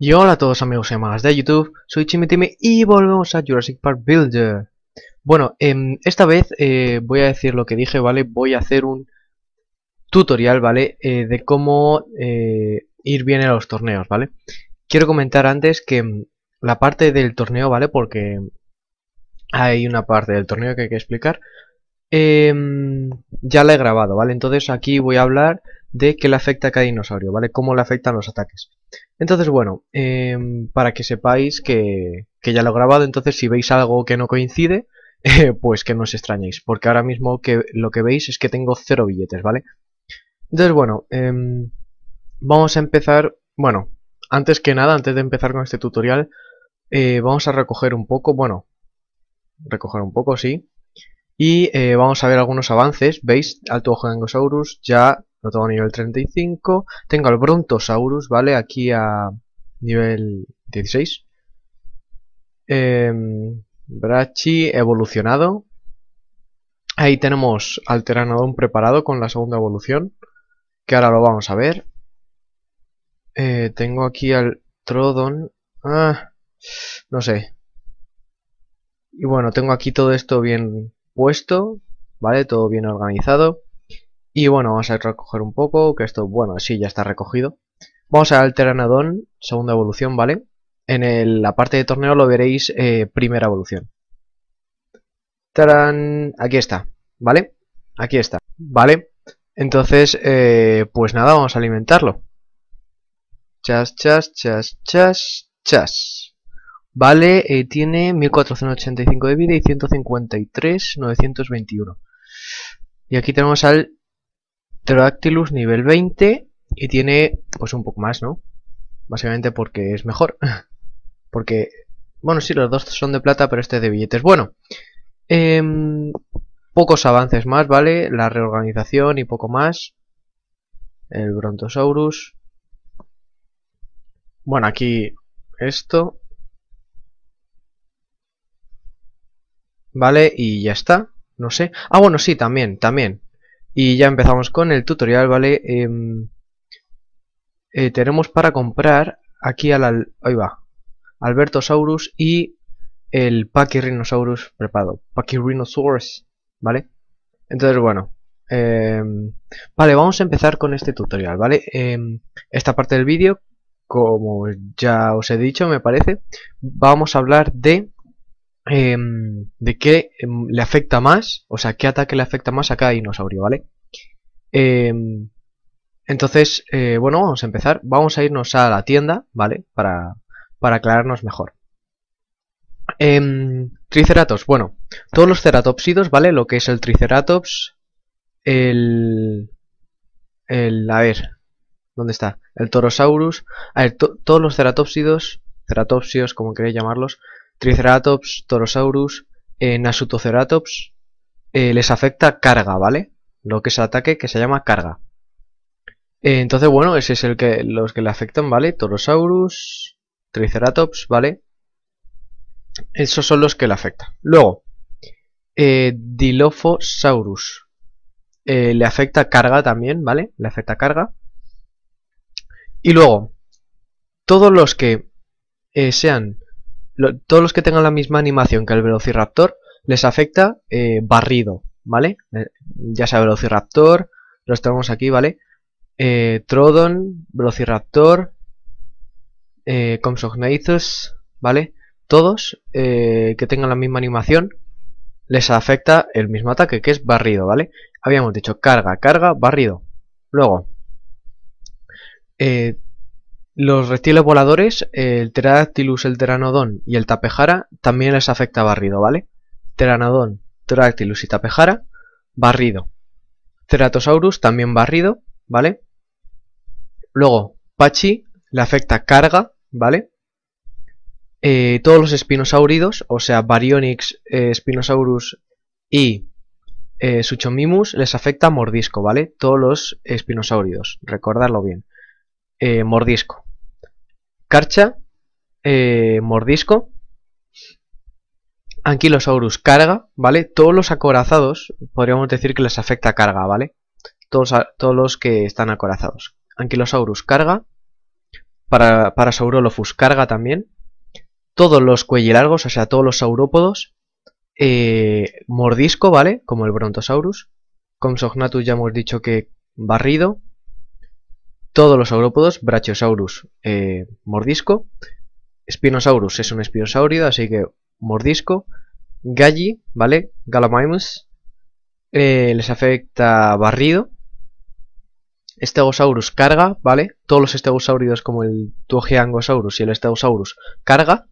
Y hola a todos amigos y amigas de YouTube, soy ChimiTime y volvemos a Jurassic Park Builder. Bueno, em, esta vez eh, voy a decir lo que dije, ¿vale? Voy a hacer un tutorial, ¿vale? Eh, de cómo eh, ir bien a los torneos, ¿vale? Quiero comentar antes que em, la parte del torneo, ¿vale? Porque hay una parte del torneo que hay que explicar. Em, ya la he grabado, ¿vale? Entonces aquí voy a hablar de qué le afecta a cada dinosaurio, ¿vale? Cómo le afectan los ataques. Entonces, bueno, em, para que sepáis que, que, ya lo he grabado, entonces si veis algo que no coincide, eh, pues que no os extrañéis, porque ahora mismo que, lo que veis es que tengo cero billetes, ¿vale? Entonces, bueno, em, vamos a empezar, bueno, antes que nada, antes de empezar con este tutorial, eh, vamos a recoger un poco, bueno, recoger un poco, sí, y eh, vamos a ver algunos avances, veis, Alto Ojo Angosaurus ya lo tengo a nivel 35. Tengo al Brontosaurus, ¿vale? Aquí a nivel 16. Em, Brachi evolucionado. Ahí tenemos al Teranodon preparado con la segunda evolución. Que ahora lo vamos a ver. Eh, tengo aquí al Trodon. Ah, no sé. Y bueno, tengo aquí todo esto bien puesto. ¿Vale? Todo bien organizado. Y bueno, vamos a recoger un poco, que esto, bueno, sí, ya está recogido. Vamos al Terranadón, segunda evolución, ¿vale? En la parte de torneo lo veréis eh, primera evolución. ¡Tarán! Aquí está, ¿vale? Aquí está, ¿vale? Entonces, eh, pues nada, vamos a alimentarlo. Chas, chas, chas, chas, chas. Vale, eh, tiene 1485 de vida y 153, Y aquí tenemos al Pterodactylus nivel 20 y tiene pues un poco más, ¿no? Básicamente porque es mejor. porque, bueno, sí, los dos son de plata, pero este de billetes. Bueno, em, pocos avances más, ¿vale? La reorganización y poco más. El Brontosaurus. Bueno, aquí esto. ¿Vale? Y ya está. No sé. Ah, bueno, sí, también, también. Y ya empezamos con el tutorial, ¿vale? Em, eh, tenemos para comprar aquí al... ahí va. Albertosaurus y el Pachyrhinosaurus preparado. Pachyrhinosaurus, ¿vale? Entonces, bueno. Em, vale, vamos a empezar con este tutorial, ¿vale? Em, esta parte del vídeo, como ya os he dicho, me parece, vamos a hablar de Em, de qué em, le afecta más, o sea, qué ataque le afecta más a cada dinosaurio, ¿vale? Em, entonces, eh, bueno, vamos a empezar. Vamos a irnos a la tienda, ¿vale? Para, para aclararnos mejor. triceratops, bueno, todos los ceratopsidos, ¿vale? Lo que es el triceratops, el... el a ver, ¿dónde está? El torosaurus, a ver, todos los ceratopsidos, ceratopsios, como queréis llamarlos, Triceratops, Torosaurus, eh, Nasutoceratops, eh, les afecta carga, ¿vale? Lo que es ataque que se llama carga. Eh, entonces, bueno, ese es el que los que le afectan, ¿vale? Torosaurus, Triceratops, ¿vale? Esos son los que le afecta. Luego, Dilophosaurus. le afecta carga también, ¿vale? Le afecta carga. Y luego, todos los que sean todos los que tengan la misma animación que el Velociraptor les afecta eh, barrido, ¿vale? Eh, ya sea Velociraptor, los tenemos aquí, ¿vale? Eh, Trodon, Velociraptor, eh, ¿vale? Todos eh, que tengan la misma animación les afecta el mismo ataque, que es barrido, ¿vale? Habíamos dicho carga, carga, barrido. Luego, eh, los reptiles voladores, el Pteradactylus, el Teranodon y el Tapejara también les afecta barrido, ¿vale? Teranodon, Teractylus y Tapejara, barrido. Ceratosaurus también barrido, ¿vale? Luego, Pachi le afecta carga, ¿vale? Eh, todos los espinosauridos, o sea, Baryonyx, eh, Spinosaurus y eh, Suchomimus, les afecta mordisco, ¿vale? Todos los espinosauridos, recordarlo bien. mordisco. Carcha, eh, Mordisco, Anquilosaurus carga, ¿vale? Todos los acorazados, podríamos decir que les afecta carga, ¿vale? Todos, todos los que están acorazados. Anquilosaurus carga, para, para Saurolophus carga también. Todos los cuellilargos, o sea, todos los saurópodos. Eh, mordisco, ¿vale? Como el Brontosaurus. Comsognatus ya hemos dicho que barrido todos los saurópodos, Brachiosaurus, eh, mordisco, Spinosaurus es un espinosaurio, así que mordisco, Galli, ¿vale? Gallimimus, eh, les afecta barrido, Stegosaurus carga, ¿vale? Todos los estegosauridos como el Tuogeangosaurus y el Stegosaurus carga,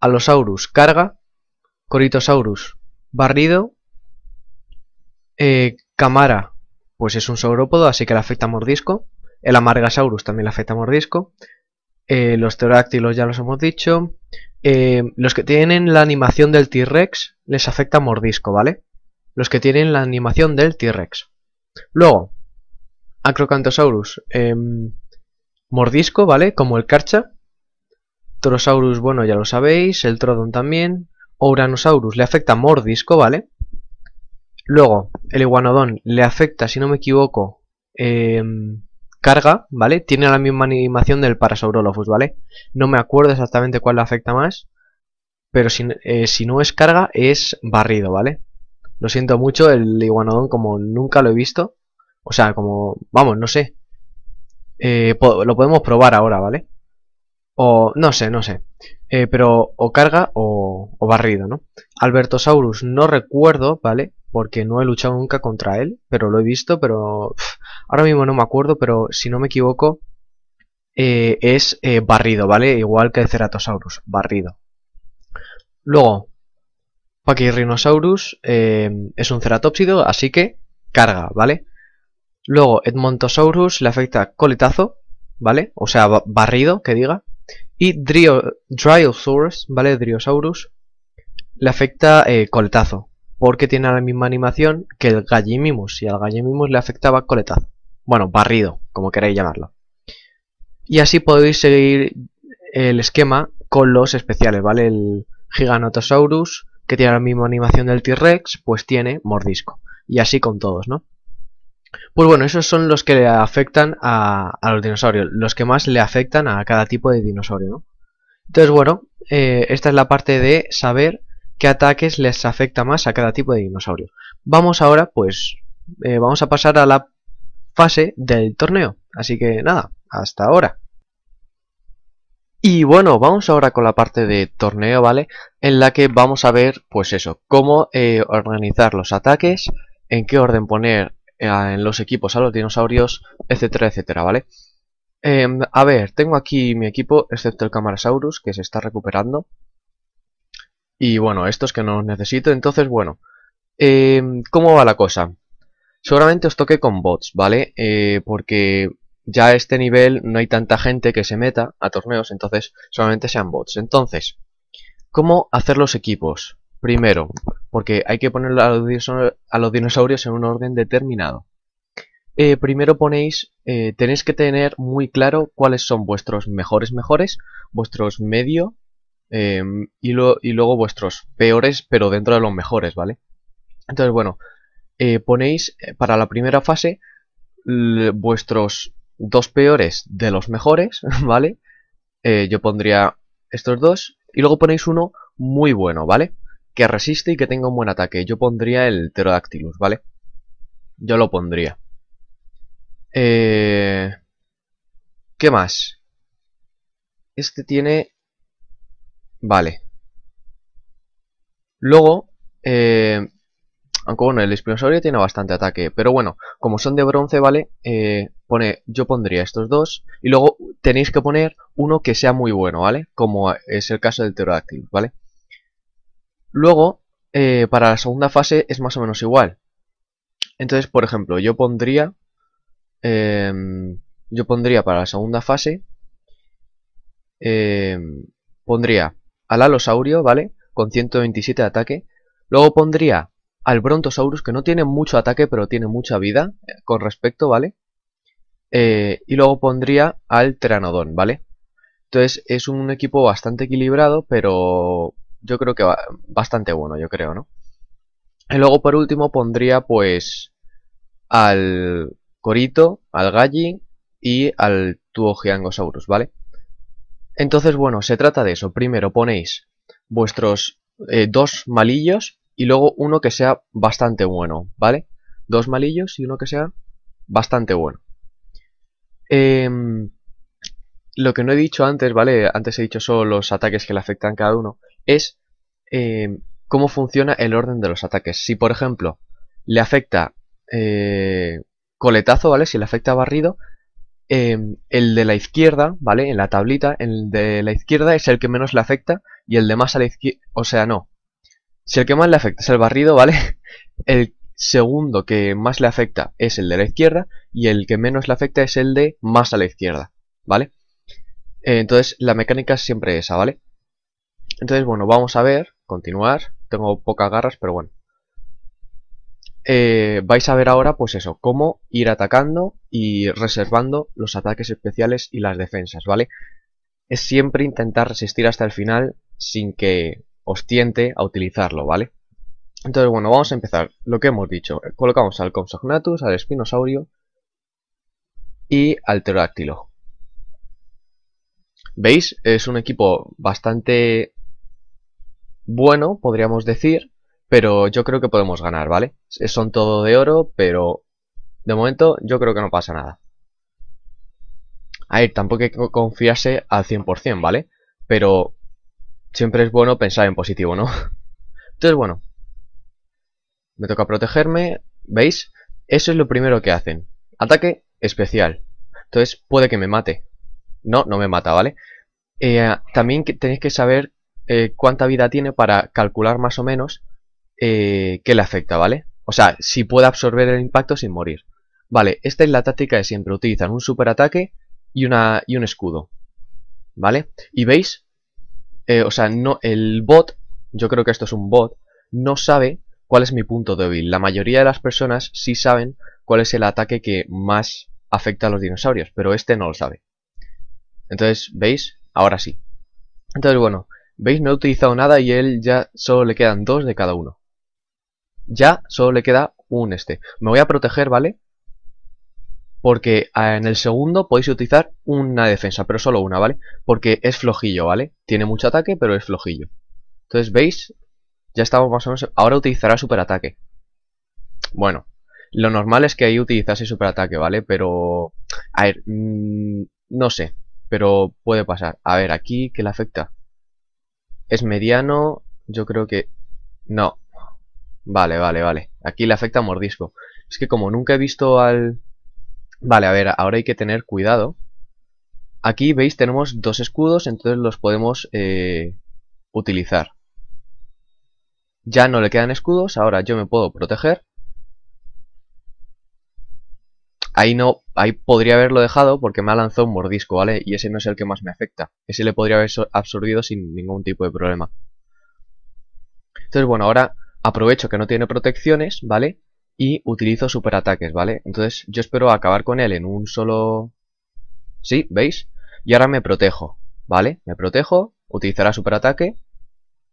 Alosaurus, carga, Coritosaurus barrido, eh, Camara pues es un saurópodo, así que le afecta mordisco. El Amargasaurus también le afecta a mordisco. Eh, los pterodáctilos ya los hemos dicho. Eh, los que tienen la animación del T-Rex les afecta mordisco, ¿vale? Los que tienen la animación del T-Rex. Luego, Acrocanthosaurus, em, mordisco, ¿vale? Como el Carcha. Torosaurus, bueno, ya lo sabéis. El Trodon también. Ouranosaurus le afecta mordisco, ¿vale? Luego, el Iguanodon le afecta, si no me equivoco, em, carga, ¿vale? Tiene la misma animación del Parasaurolophus, ¿vale? No me acuerdo exactamente cuál le afecta más, pero eh, si, no es carga es barrido, ¿vale? Lo siento mucho, el iguanodón como nunca lo he visto, o sea, como, vamos, no sé. Eh, lo podemos probar ahora, ¿vale? O, no sé, no sé. Eh, pero o carga o, o barrido, ¿no? Albertosaurus no recuerdo, ¿vale? Porque no he luchado nunca contra él, pero lo he visto, pero... Ahora mismo no me acuerdo, pero si no me equivoco, eh, es eh, barrido, ¿vale? Igual que el Ceratosaurus, barrido. Luego, Pachyrhinosaurus eh, es un ceratópsido, así que carga, ¿vale? Luego, Edmontosaurus le afecta coletazo, ¿vale? O sea, barrido, que diga. Y Dryosaurus, ¿vale? Dryosaurus, le afecta coletazo, porque tiene la misma animación que el Gallimimus, y al Gallimimus le afectaba coletazo bueno, barrido, como queráis llamarlo. Y así podéis seguir el esquema con los especiales, ¿vale? El Giganotosaurus, que tiene la misma animación del T-Rex, pues tiene mordisco. Y así con todos, ¿no? Pues bueno, esos son los que le afectan a, los dinosaurios, los que más le afectan a cada tipo de dinosaurio, ¿no? Entonces, bueno, eh, esta es la parte de saber qué ataques les afecta más a cada tipo de dinosaurio. Vamos ahora, pues, eh, vamos a pasar a la fase del torneo. Así que nada, hasta ahora. Y bueno, vamos ahora con la parte de torneo, ¿vale? En la que vamos a ver, pues eso, cómo eh, organizar los ataques, en qué orden poner eh, en los equipos a los dinosaurios, etcétera, etcétera, ¿vale? Em, a ver, tengo aquí mi equipo, excepto el Camarasaurus, que se está recuperando. Y bueno, estos que no necesito, entonces bueno, em, ¿cómo va la cosa? Seguramente os toque con bots, ¿vale? Eh, porque ya a este nivel no hay tanta gente que se meta a torneos, entonces solamente sean bots. Entonces, ¿cómo hacer los equipos? Primero, porque hay que poner a los, dinosaurios en un orden determinado. Eh, primero ponéis, eh, tenéis que tener muy claro cuáles son vuestros mejores mejores, vuestros medio y, y luego vuestros peores, pero dentro de los mejores, ¿vale? Entonces, bueno, eh, ponéis eh, para la primera fase vuestros dos peores de los mejores, ¿vale? Eh, yo pondría estos dos y luego ponéis uno muy bueno, ¿vale? Que resiste y que tenga un buen ataque. Yo pondría el Pterodactylus, ¿vale? Yo lo pondría. Eh... ¿Qué más? Este tiene... Vale. Luego, eh, aunque bueno, el espinosaurio tiene bastante ataque. Pero bueno, como son de bronce, ¿vale? Eh, pone, yo pondría estos dos. Y luego tenéis que poner uno que sea muy bueno, ¿vale? Como es el caso del Pterodactyl, ¿vale? Luego, eh, para la segunda fase es más o menos igual. Entonces, por ejemplo, yo pondría... Em, yo pondría para la segunda fase... Em, pondría al alosaurio, ¿vale? Con 127 de ataque. Luego pondría al Brontosaurus, que no tiene mucho ataque, pero tiene mucha vida eh, con respecto, ¿vale? Eh, y luego pondría al Pteranodon, ¿vale? Entonces es un equipo bastante equilibrado, pero yo creo que bastante bueno, yo creo, ¿no? Y luego por último pondría pues al Corito, al Galli y al Tuogeangosaurus, ¿vale? Entonces, bueno, se trata de eso. Primero ponéis vuestros eh, dos malillos y luego uno que sea bastante bueno, ¿vale? Dos malillos y uno que sea bastante bueno. Em, lo que no he dicho antes, ¿vale? Antes he dicho solo los ataques que le afectan cada uno, es em, cómo funciona el orden de los ataques. Si, por ejemplo, le afecta eh, coletazo, ¿vale? Si le afecta barrido, em, el de la izquierda, ¿vale? En la tablita, el de la izquierda es el que menos le afecta y el de más a la izquierda, o sea, no, si el que más le afecta es el barrido, ¿vale? El segundo que más le afecta es el de la izquierda y el que menos le afecta es el de más a la izquierda, ¿vale? Eh, entonces la mecánica es siempre esa, ¿vale? Entonces, bueno, vamos a ver, continuar. Tengo pocas garras, pero bueno. Eh, vais a ver ahora, pues eso, cómo ir atacando y reservando los ataques especiales y las defensas, ¿vale? Es siempre intentar resistir hasta el final sin que os tiente a utilizarlo, ¿vale? Entonces, bueno, vamos a empezar. Lo que hemos dicho, colocamos al Compsognathus, al Espinosaurio y al Pterodáctilo. ¿Veis? Es un equipo bastante bueno, podríamos decir, pero yo creo que podemos ganar, ¿vale? Son todo de oro, pero de momento yo creo que no pasa nada. A ver, tampoco hay que confiarse al 100%, ¿vale? Pero siempre es bueno pensar en positivo, ¿no? Entonces, bueno, me toca protegerme, ¿veis? Eso es lo primero que hacen. Ataque especial. Entonces, puede que me mate. No, no me mata, ¿vale? Eh, también tenéis que saber eh, cuánta vida tiene para calcular más o menos eh, qué le afecta, ¿vale? O sea, si puede absorber el impacto sin morir. Vale, esta es la táctica de siempre. Utilizan un superataque y, una, y un escudo. ¿Vale? Y veis, eh, o sea, no, el bot, yo creo que esto es un bot, no sabe cuál es mi punto débil. La mayoría de las personas sí saben cuál es el ataque que más afecta a los dinosaurios, pero este no lo sabe. Entonces, ¿veis? Ahora sí. Entonces, bueno, ¿veis? No he utilizado nada y él ya solo le quedan dos de cada uno. Ya solo le queda un este. Me voy a proteger, ¿vale? Porque ah, en el segundo podéis utilizar una defensa, pero solo una, ¿vale? Porque es flojillo, ¿vale? Tiene mucho ataque, pero es flojillo. Entonces, ¿veis? Ya estamos más o menos... Ahora utilizará superataque. Bueno, lo normal es que ahí utilizase superataque, ¿vale? Pero... A ver, mm, no sé, pero puede pasar. A ver, aquí, ¿qué le afecta? Es mediano, yo creo que... No. Vale, vale, vale. Aquí le afecta mordisco. Es que como nunca he visto al Vale, a ver, ahora hay que tener cuidado. Aquí, veis, tenemos dos escudos, entonces los podemos eh, utilizar. Ya no le quedan escudos, ahora yo me puedo proteger. Ahí no, ahí podría haberlo dejado porque me ha lanzado un mordisco, ¿vale? Y ese no es el que más me afecta. Ese le podría haber absorbido sin ningún tipo de problema. Entonces, bueno, ahora aprovecho que no tiene protecciones, ¿vale? y utilizo superataques, ¿vale? Entonces yo espero acabar con él en un solo... ¿Sí? ¿Veis? Y ahora me protejo, ¿vale? Me protejo, utilizará superataque,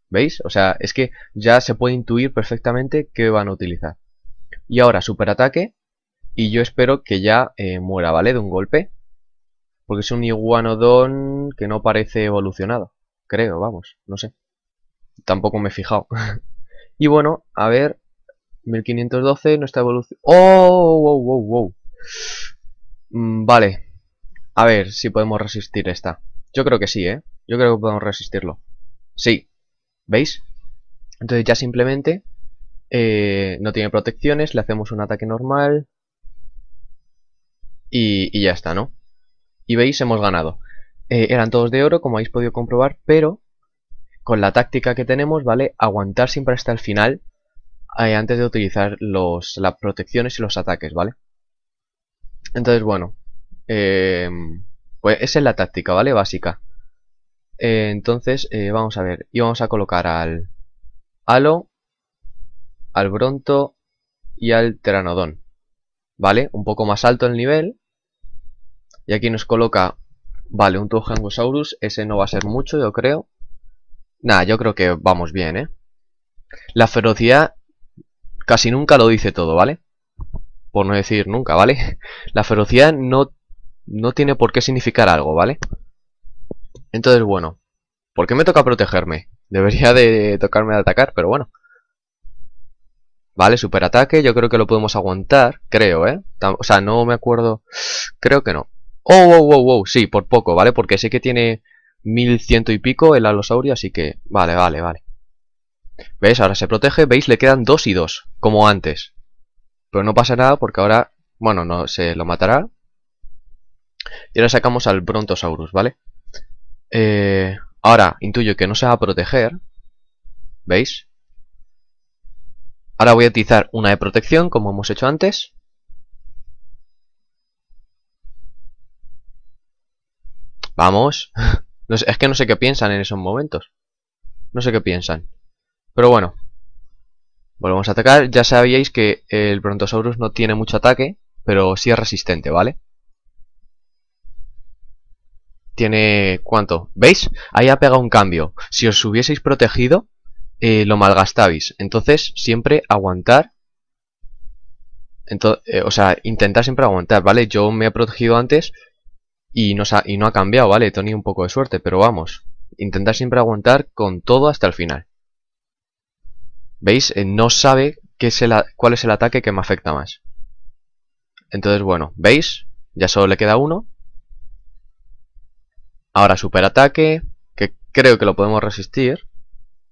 ¿veis? O sea, es que ya se puede intuir perfectamente qué van a utilizar. Y ahora superataque, y yo espero que ya eh, muera, ¿vale? De un golpe. Porque es un iguanodón que no parece evolucionado. Creo, vamos, no sé. Tampoco me he fijado. y bueno, a ver, 1512, nuestra evolución... ¡Oh! ¡Wow! ¡Wow! ¡Wow! Mm, vale. A ver si podemos resistir esta. Yo creo que sí, ¿eh? Yo creo que podemos resistirlo. Sí. ¿Veis? Entonces ya simplemente... Eh, no tiene protecciones, le hacemos un ataque normal. Y, ya está, ¿no? Y veis, hemos ganado. Eh, eran todos de oro, como habéis podido comprobar, pero... Con la táctica que tenemos, ¿vale? Aguantar siempre hasta el final antes de utilizar los, las protecciones y los ataques, ¿vale? Entonces, bueno, eh, pues esa es la táctica, ¿vale? Básica. Eh, entonces, eh, vamos a ver, y vamos a colocar al Halo, al Bronto y al teranodón, ¿vale? Un poco más alto el nivel. Y aquí nos coloca, vale, un Tujangosaurus, ese no va a ser mucho, yo creo. Nada, yo creo que vamos bien, ¿eh? La ferocidad Casi nunca lo dice todo, ¿vale? Por no decir nunca, ¿vale? La ferocidad no, no tiene por qué significar algo, ¿vale? Entonces, bueno. ¿Por qué me toca protegerme? Debería de tocarme de atacar, pero bueno. Vale, superataque, yo creo que lo podemos aguantar, creo, ¿eh? o sea, no me acuerdo, creo que no. Oh, wow, wow, wow, sí, por poco, ¿vale? Porque sé que tiene ciento y pico el alosaurio, así que... Vale, vale, vale. ¿Veis? Ahora se protege, ¿veis? Le quedan dos y dos, como antes. Pero no pasa nada porque ahora, bueno, no se lo matará. Y ahora sacamos al Brontosaurus, ¿vale? Eh, ahora, intuyo que no se va a proteger. ¿Veis? Ahora voy a utilizar una de protección, como hemos hecho antes. Vamos. es que no sé qué piensan en esos momentos. No sé qué piensan. Pero bueno, volvemos a atacar. Ya sabíais que el Brontosaurus no tiene mucho ataque, pero sí es resistente, ¿vale? Tiene... ¿cuánto? ¿Veis? Ahí ha pegado un cambio. Si os hubieseis protegido, eh, lo malgastabais. Entonces, siempre aguantar. Eh, o sea, intentar siempre aguantar, ¿vale? Yo me he protegido antes y, y no ha cambiado, ¿vale? He tenido un poco de suerte, pero vamos. Intentar siempre aguantar con todo hasta el final. ¿Veis? Eh, no sabe qué es cuál es el ataque que me afecta más. Entonces, bueno, ¿veis? Ya solo le queda uno. Ahora superataque, que creo que lo podemos resistir.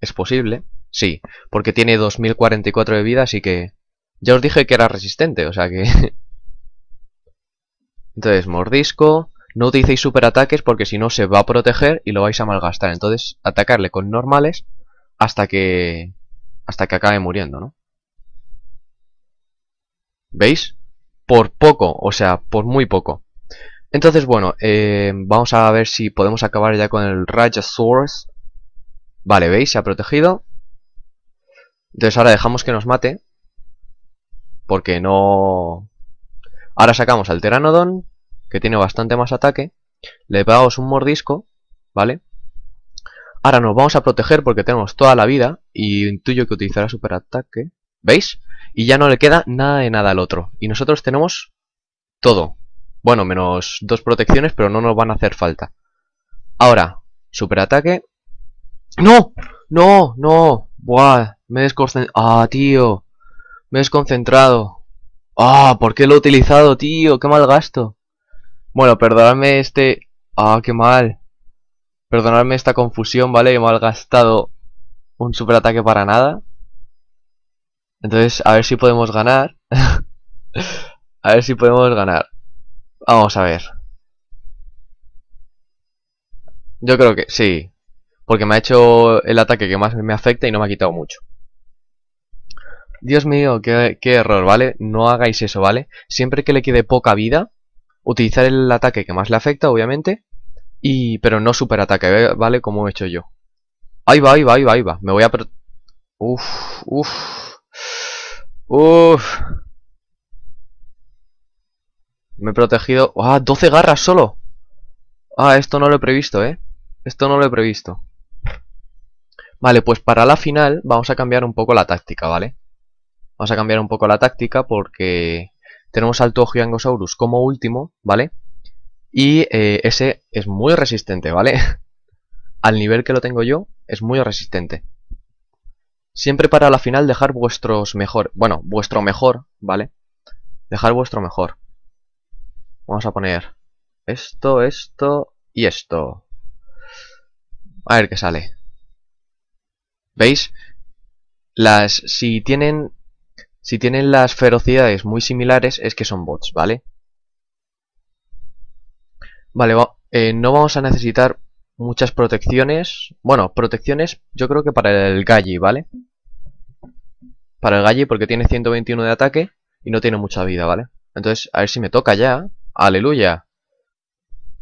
¿Es posible? Sí, porque tiene 2044 de vida, así que... Ya os dije que era resistente, o sea que... Entonces, mordisco. No utilicéis superataques porque si no se va a proteger y lo vais a malgastar. Entonces, atacarle con normales hasta que hasta que acabe muriendo, ¿no? ¿Veis? Por poco, o sea, por muy poco. Entonces, bueno, eh, vamos a ver si podemos acabar ya con el Raja Source. Vale, ¿veis? Se ha protegido. Entonces ahora dejamos que nos mate. Porque no... Ahora sacamos al Teranodon, que tiene bastante más ataque. Le pegamos un mordisco, ¿vale? Ahora nos vamos a proteger porque tenemos toda la vida y intuyo que utilizará superataque. ¿Veis? Y ya no le queda nada de nada al otro. Y nosotros tenemos todo. Bueno, menos dos protecciones, pero no nos van a hacer falta. Ahora, superataque. ¡No! ¡No! ¡No! ¡Buah! Me he desconcentrado. ¡Ah, tío! Me he desconcentrado. ¡Ah! ¿Por qué lo he utilizado, tío? ¡Qué mal gasto! Bueno, perdóname este... ¡Ah, qué mal! Perdonadme esta confusión, ¿vale? He gastado un superataque para nada. Entonces, a ver si podemos ganar. a ver si podemos ganar. Vamos a ver. Yo creo que sí. Porque me ha hecho el ataque que más me afecta y no me ha quitado mucho. Dios mío, qué error, ¿vale? No hagáis eso, ¿vale? Siempre que le quede poca vida, utilizar el ataque que más le afecta, obviamente, y, pero no superataque, ¿vale? Como he hecho yo. Ahí va, ahí va, ahí va, ahí va. Me voy a... Uf, uf. Uf. Me he protegido... ¡Ah! ¡12 garras solo! Ah, esto no lo he previsto, ¿eh? Esto no lo he previsto. Vale, pues para la final vamos a cambiar un poco la táctica, ¿vale? Vamos a cambiar un poco la táctica porque tenemos al angosaurus como último, ¿vale? Y eh, ese es muy resistente, ¿vale? Al nivel que lo tengo yo, es muy resistente. Siempre para la final dejar vuestros mejor, bueno, vuestro mejor, ¿vale? Dejar vuestro mejor. Vamos a poner esto, esto y esto. A ver qué sale. ¿Veis? Las, si tienen, si tienen las ferocidades muy similares es que son bots, ¿vale? Vale, eh, no vamos a necesitar muchas protecciones. Bueno, protecciones yo creo que para el Galli, ¿vale? Para el Galli porque tiene 121 de ataque y no tiene mucha vida, ¿vale? Entonces, a ver si me toca ya. ¡Aleluya!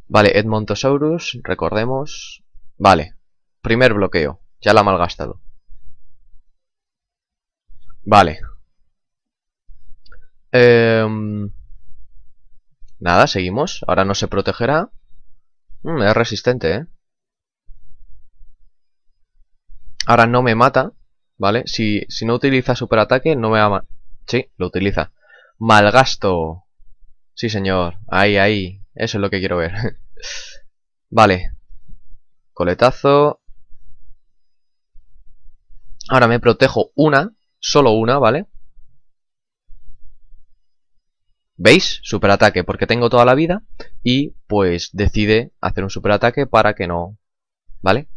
Vale, Edmontosaurus, recordemos. Vale, primer bloqueo. Ya la ha malgastado. Vale. Eh... Nada, seguimos. Ahora no se protegerá. Mm, es resistente, ¿eh? Ahora no me mata, ¿vale? Si, no utiliza superataque, no me va a... Sí, lo utiliza. Malgasto. Sí, señor. Ahí, ahí. Eso es lo que quiero ver. vale. Coletazo. Ahora me protejo una. Solo una, ¿vale? ¿Veis? Superataque, porque tengo toda la vida y pues decide hacer un superataque para que no... ¿Vale?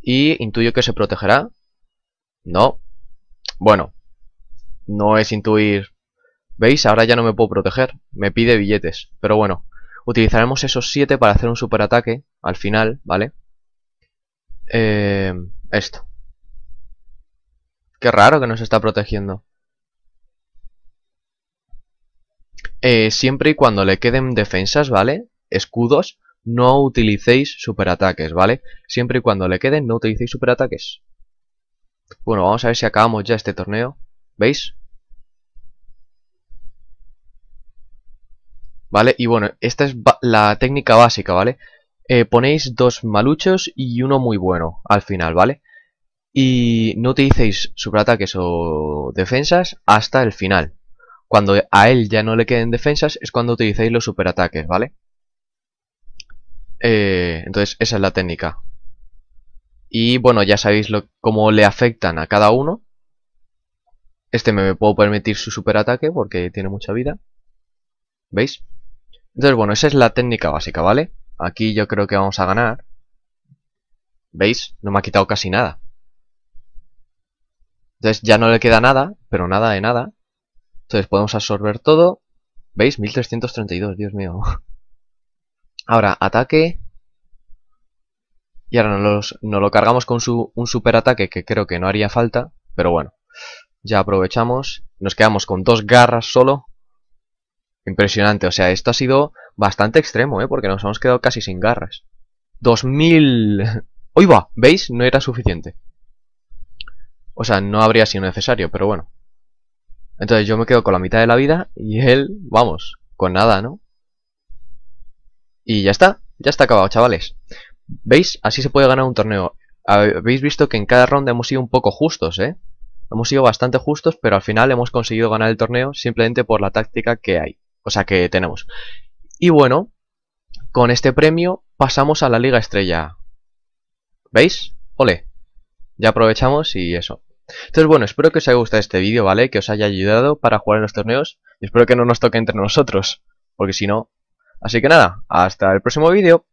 Y intuyo que se protegerá. No. Bueno. No es intuir... ¿Veis? Ahora ya no me puedo proteger. Me pide billetes. Pero bueno. Utilizaremos esos 7 para hacer un superataque al final, ¿vale? Eh, esto. Qué raro que nos está protegiendo. Eh, siempre y cuando le queden defensas, ¿vale? Escudos, no utilicéis superataques, ¿vale? Siempre y cuando le queden, no utilicéis superataques. Bueno, vamos a ver si acabamos ya este torneo. ¿Veis? ¿Vale? Y bueno, esta es la técnica básica, ¿vale? Eh, ponéis dos maluchos y uno muy bueno al final, ¿vale? Y no utilicéis superataques o defensas hasta el final. Cuando a él ya no le queden defensas es cuando utilizáis los superataques, ¿vale? Eh, entonces esa es la técnica. Y bueno, ya sabéis cómo le afectan a cada uno. Este me puedo permitir su superataque porque tiene mucha vida. ¿Veis? Entonces bueno, esa es la técnica básica, ¿vale? Aquí yo creo que vamos a ganar. ¿Veis? No me ha quitado casi nada. Entonces ya no le queda nada, pero nada de nada. Entonces podemos absorber todo. ¿Veis? 1332, Dios mío. Ahora, ataque. Y ahora nos, lo cargamos con un super ataque que creo que no haría falta. Pero bueno, ya aprovechamos. Nos quedamos con dos garras solo. Impresionante, o sea, esto ha sido bastante extremo, ¿eh? Porque nos hemos quedado casi sin garras. 2000... ¡Uy va! ¿Veis? No era suficiente. O sea, no habría sido necesario, pero bueno. Entonces yo me quedo con la mitad de la vida y él, vamos, con nada, ¿no? Y ya está, ya está acabado, chavales. ¿Veis? Así se puede ganar un torneo. Habéis visto que en cada ronda hemos sido un poco justos, ¿eh? Hemos sido bastante justos, pero al final hemos conseguido ganar el torneo simplemente por la táctica que hay. O sea, que tenemos. Y bueno, con este premio pasamos a la Liga Estrella. ¿Veis? Ole. Ya aprovechamos y eso. Entonces bueno, espero que os haya gustado este vídeo, ¿vale? Que os haya ayudado para jugar en los torneos. Y espero que no nos toque entre nosotros, porque si no... Así que nada, hasta el próximo vídeo.